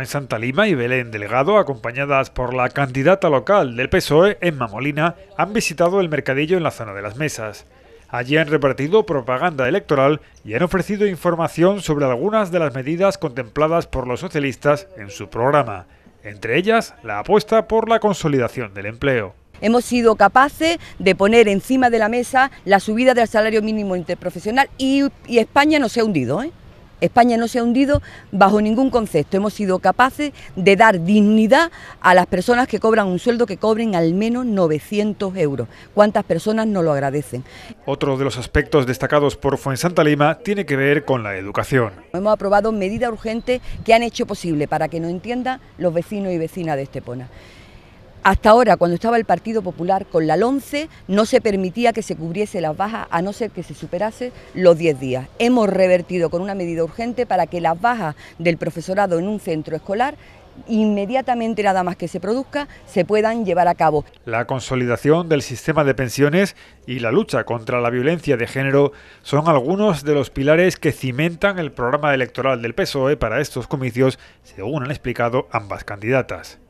en Santa Lima y Belén Delgado, acompañadas por la candidata local del PSOE, Emma Molina, han visitado el mercadillo en la zona de las mesas. Allí han repartido propaganda electoral y han ofrecido información sobre algunas de las medidas contempladas por los socialistas en su programa, entre ellas la apuesta por la consolidación del empleo. Hemos sido capaces de poner encima de la mesa la subida del salario mínimo interprofesional y, España no se ha hundido. ¿eh? España no se ha hundido bajo ningún concepto. Hemos sido capaces de dar dignidad a las personas que cobran un sueldo que cobren al menos 900 euros. ¿Cuántas personas no lo agradecen? Otro de los aspectos destacados por Fuensanta Lima tiene que ver con la educación. Hemos aprobado medidas urgentes que han hecho posible para que nos entiendan los vecinos y vecinas de Estepona. Hasta ahora, cuando estaba el Partido Popular con la LONCE, no se permitía que se cubriese las bajas a no ser que se superase los 10 días. Hemos revertido con una medida urgente para que las bajas del profesorado en un centro escolar inmediatamente nada más que se produzca, se puedan llevar a cabo. La consolidación del sistema de pensiones y la lucha contra la violencia de género son algunos de los pilares que cimentan el programa electoral del PSOE para estos comicios, según han explicado ambas candidatas.